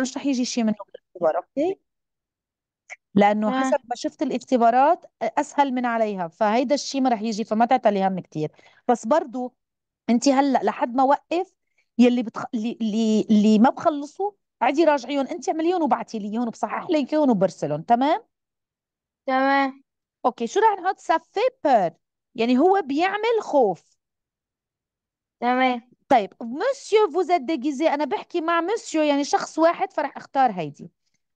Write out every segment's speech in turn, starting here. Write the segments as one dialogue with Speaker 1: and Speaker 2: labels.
Speaker 1: مش رح يجي شيء منه بالاختبار اوكي لانه آه. حسب ما شفت الاختبارات اسهل من عليها فهيدا الشيء ما رح يجي فما تعتلي هم كثير بس برضو انت هلا لحد ما وقف يلي بتخ... اللي اللي ما بخلصوا عادي راجعيهم انت اعمليهم وبعتي ليهم وبصحح ليكيهم وبرسلهم تمام تمام اوكي شو رح نحط سفه بير يعني هو بيعمل خوف تمام طيب مسيو فوزات ديغيزي انا بحكي مع مسيو يعني شخص واحد فرح اختار هيدي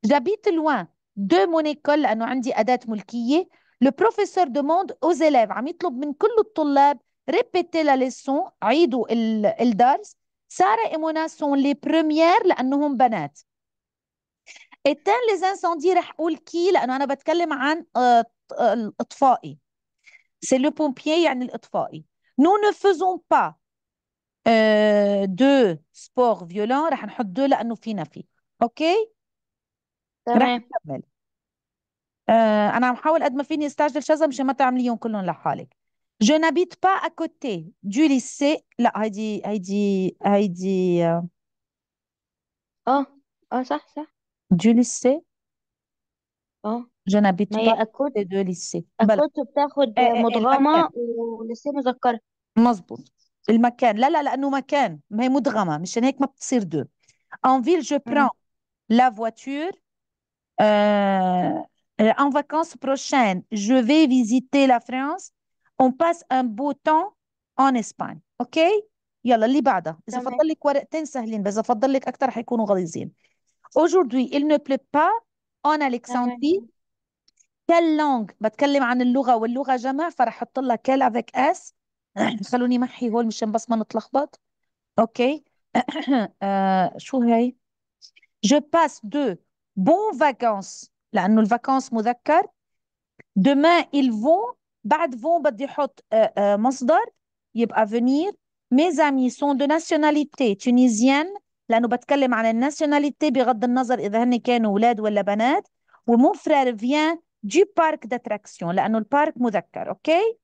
Speaker 1: جابيت لوان دو مونيكول لانه عندي اداه ملكيه لو بروفيسور دوموند اوز ايليف عم يطلب من كل الطلاب ريبيتي لا ليسون عيدوا الدرس ساره ايمونا سون لي بروميير لانهم بنات التان لي زانسوندي رح اقول كي لانه انا بتكلم عن آه، آه، الاطفائي سي لو بومبيي يعني الاطفائي نو نو فوزون با دو سبور فيولون رح نحط دو لأنه في نفي أوكي رح نكمل آه، أنا عم حاول قد ما فيني استعجل شذا مشان ما تعمليهم كلهم لحالك جو نابيت با اكوتي دو ليسي لا هيدي هيدي هيدي آه، اه, آه، صح صح دو ليسي اه جو نابيت ما هي دو ليسي أكود بتاخد إيه مدغمة ولسه مذكرة مظبوط المكان لا لا لانه مكان ما هي مدغمه مشان هيك ما بتصير دو ان فيل جو بران لا فواتور ان فاكونس بروشين جو في فيزيتي لا فرانس اون باس ان بو تون ان اسبان اوكي يلا اللي بعدها اذا فضل لك ورقتين سهلين بس اذا فضل لك اكثر حيكونوا غليظين اوجوردي il ne pleut pas en Alexandrie كال لونغ بتكلم عن اللغه واللغه جمع فرح احط لها كال افيك اس خلوني محي هول مشان بس ما نتلخبط اوكي آه شو هي je passe de bons vacances لانه الفاكانس مذكر demain ils vont بعد vont بدي احط آه، آه، مصدر يبقى venir mes amis sont de nationalité tunisienne لانه بتكلم عن الناسيوناليتي بغض النظر اذا هن كانوا اولاد ولا بنات ومون فرير فيان دي بارك داتراكسيون لانه البارك مذكر اوكي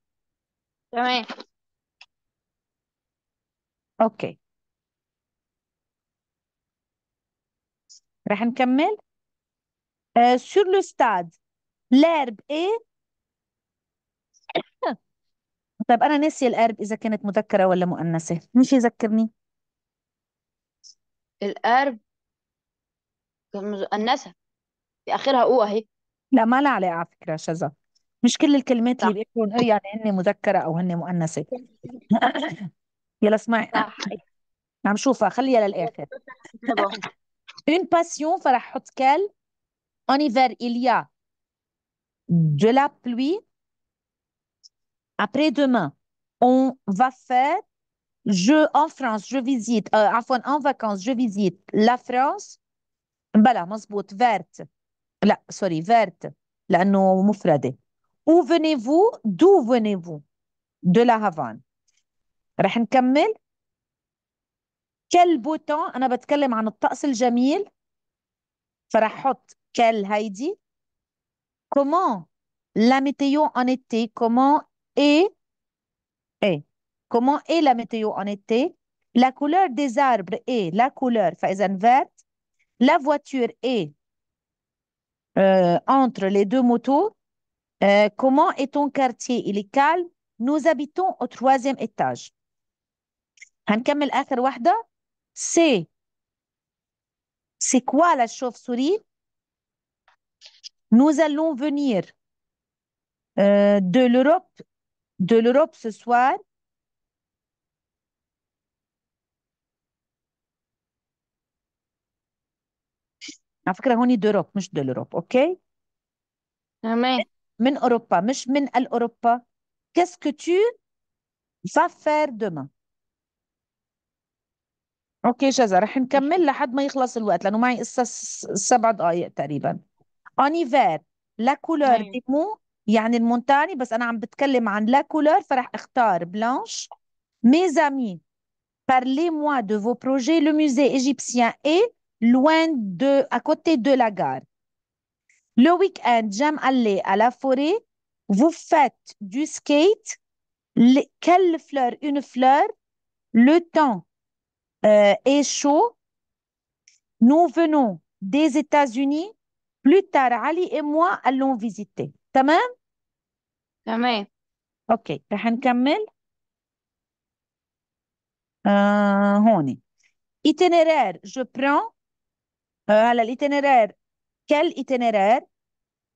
Speaker 1: تمام اوكي راح نكمل آه, لو ستاد لارب l'herbe طيب انا ناسيه الارب اذا كانت مذكره ولا مؤنثه مش يذكرني الارب مؤنثة في آخرها أو أهي لا ما لها علاقه على فكره شذا مش كل الكلمات اللي صح بيقولون يعني هن مذكره او هن مؤنثه يلا اسمعي une passion حط en hiver il y a de la pluie après-demain on va faire je en France je visite euh, en vacances je visite la France voilà verte لا سوري verte la où venez-vous d'où venez-vous de la Havane رح نكمل كالبوتون انا بتكلم عن الطقس الجميل jamil, احط هيدي comment la météo en été comment est comment est la météo en été la couleur des arbres est la couleur فاذا vert la voiture est euh, entre les deux motos euh, comment est ton quartier il est calme nous habitons au troisième étage Ankam al akar Wahda C'est quoi la chauve-souris? Nous allons venir euh, de l'Europe de l'Europe ce soir. Afrique on dit d'Europe, de l'Europe, ok? Amen. Men Europa, Meshmin Al Europa. Qu'est-ce que tu vas faire demain? اوكي شذا رح نكمل لحد ما يخلص الوقت لانه معي قصه سبع دقائق تقريبا لا كولور دي parlez-moi de vos projets le musée égyptien est loin de à côté de la gare le week-end j'aime aller à la forêt vous faites du skate quelle fleur une fleur le temps et chaud. Nous venons des États-Unis. Plus tard, Ali et moi allons visiter. Tamam? تمام. اوكي رح Euh, آه هوني. Itinéraire, je prends. euh, l'itinéraire. Quel itinéraire?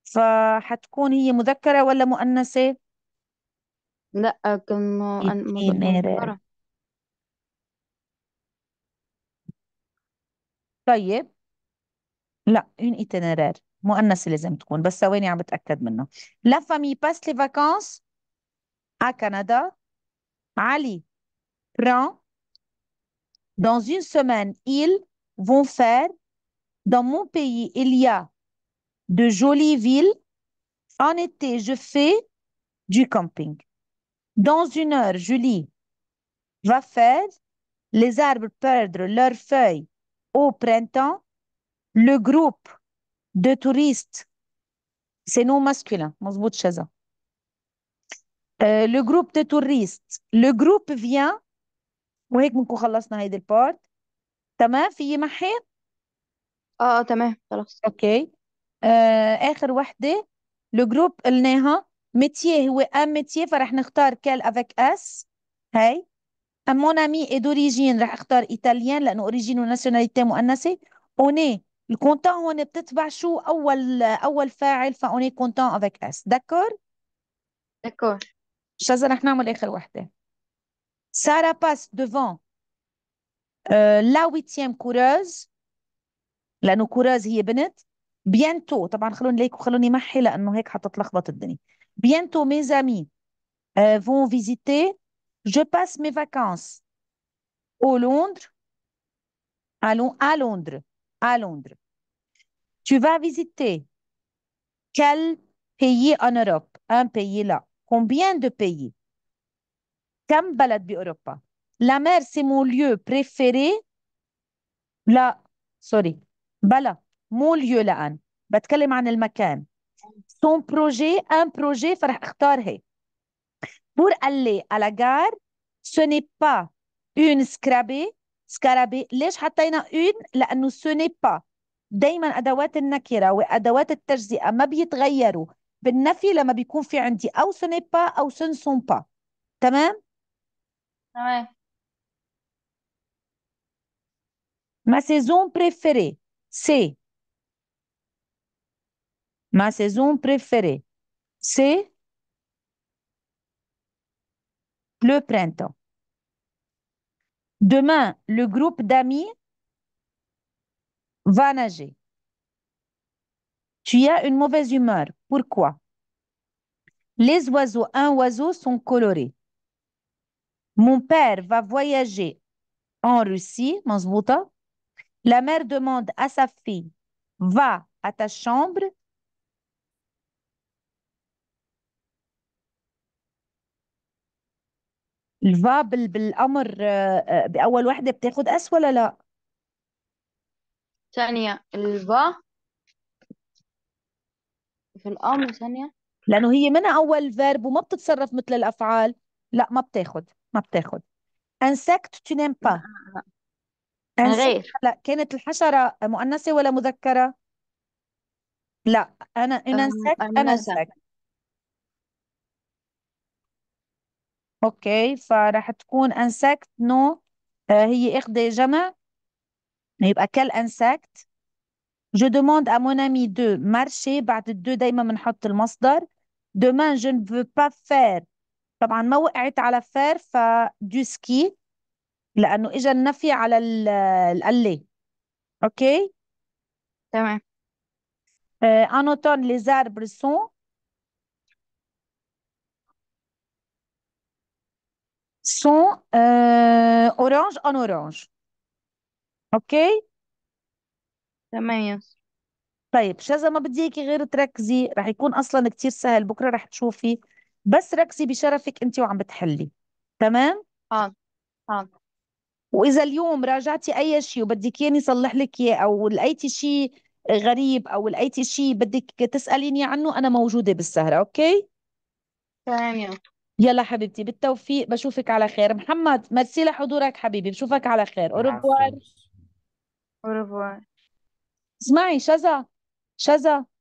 Speaker 1: فحتكون هي مذكرة ولا مؤنثة؟ لا كم مؤنثة la لا itinéraire, La famille لازم تكون بس ثواني à Canada Ali prend dans une semaine ils vont faire dans mon pays il y a de jolies villes en été je fais du camping dans une heure Julie va faire les arbres perdre leurs feuilles au printemps, le groupe de touristes, c'est non masculin, le groupe de touristes, le groupe vient, وهيك Le خلصنا هيدي البارت تمام في محيط اه تمام خلاص اوكي اخر وحده لو جروب قلناها متيه هو ام متيه فرح نختار كال افيك اس هاي مون امي اي دوريجين رح اختار ايطاليان لانه اوريجين وناسيوناليتي مؤنثه اوني الكونتان هون بتتبع شو اول اول فاعل فاوني كونتان افيك اس داكور داكور شازا رح نعمل اخر وحده سارة باس دوفون لا ويتيام كوراز لانه كوراز هي بنت بيانتو طبعا خلوني ليك وخلوني محي لانه هيك حتتلخبط الدنيا بيانتو ميزامي فون فيزيتي Je passe mes vacances au Londres, Allons à Londres, à Londres. Tu vas visiter quel pays en Europe? Un pays là. Combien de pays? كم بلد Europe? La mer, c'est mon lieu préféré. La, sorry. بلا mon lieu là. Je بتكلم عن المكان. Son projet, un projet فرح pour aller à la gare ce n'est pas une scarabée سكرابي ليش حطينا اون لانه سوني با دائما ادوات النكره وادوات التجزئه ما بيتغيروا بالنفي لما بيكون في عندي او سوني با او سون سون با تمام تمام ما سيزون بريفيري سي ما سيزون بريفيري سي le printemps. Demain, le groupe d'amis va nager. Tu as une mauvaise humeur. Pourquoi Les oiseaux, un oiseau, sont colorés. Mon père va voyager en Russie, La mère demande à sa fille, va à ta chambre الفا بالأمر آه، آه، بأول وحدة بتاخد اس ولا لا ثانية الفا في الأمر ثانية لأنه هي من أول فيرب وما بتتصرف مثل الأفعال لا ما بتاخد ما بتاخد انسكت tu با غير لا كانت الحشرة مؤنثة ولا مذكرة لا أنا ان انسكت أنا انسكت اوكي فراح تكون انسكت آه، نو هي اخذة جمع يبقى انسكت Je demande à mon ami de marcher بعد الدو دايما بنحط المصدر demain je ne veux pas faire طبعا ما وقعت على فير ف دو سكي لانه اجى النفي على الالي اوكي تمام آه، en automne les arbres sont sont euh, orange en orange اوكي تمام يا طيب شذا ما بدي اياكي غير تركزي رح يكون اصلا كثير سهل بكره رح تشوفي بس ركزي بشرفك انت وعم بتحلي تمام حاضر حاضر واذا اليوم راجعتي اي شيء وبدك اياني صلح لك اياه او لقيتي شيء غريب او لقيتي شيء بدك تساليني عنه انا موجوده بالسهره اوكي تمام يا يلا حبيبتي بالتوفيق بشوفك على خير محمد ميرسي لحضورك حبيبي بشوفك على خير أوروبوار أوروبوار اسمعي شذا شذا